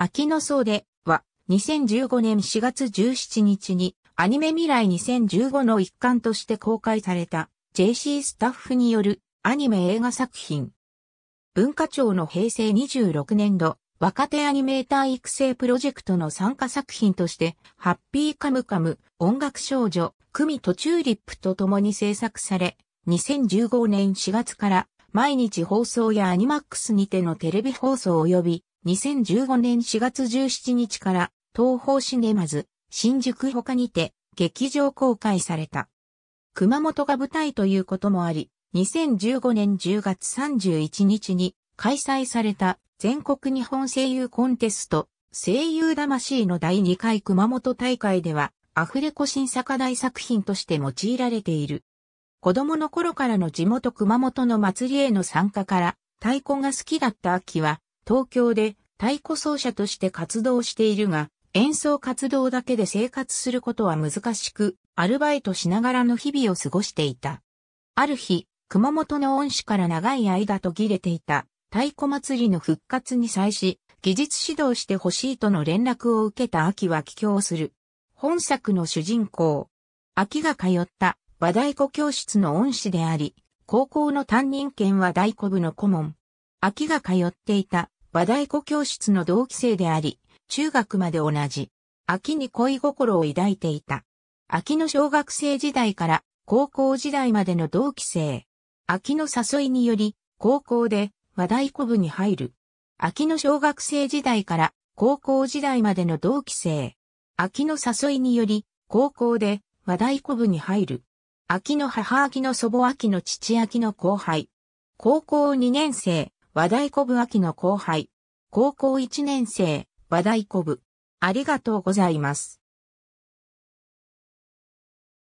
秋の総では2015年4月17日にアニメ未来2015の一環として公開された JC スタッフによるアニメ映画作品。文化庁の平成26年度若手アニメーター育成プロジェクトの参加作品としてハッピーカムカム音楽少女クミとチューリップと共に制作され2015年4月から毎日放送やアニマックスにてのテレビ放送及び2015年4月17日から東方シネマズ、新宿他にて劇場公開された。熊本が舞台ということもあり、2015年10月31日に開催された全国日本声優コンテスト声優魂の第2回熊本大会ではアフレコ新作大作品として用いられている。子供の頃からの地元熊本の祭りへの参加から太鼓が好きだった秋は東京で太鼓奏者として活動しているが、演奏活動だけで生活することは難しく、アルバイトしながらの日々を過ごしていた。ある日、熊本の恩師から長い間途切れていた太鼓祭りの復活に際し、技術指導してほしいとの連絡を受けた秋は帰郷する。本作の主人公。秋が通った和太鼓教室の恩師であり、高校の担任兼は太鼓部の顧問。秋が通っていた和太鼓教室の同期生であり、中学まで同じ、秋に恋心を抱いていた。秋の小学生時代から高校時代までの同期生。秋の誘いにより、高校で和太鼓部に入る。秋の小学生時代から高校時代までの同期生。秋の誘いにより、高校で和太鼓部に入る。秋の母秋の祖母秋の父秋の後輩。高校2年生、和太鼓部秋の後輩。高校1年生、和太鼓部。ありがとうございます。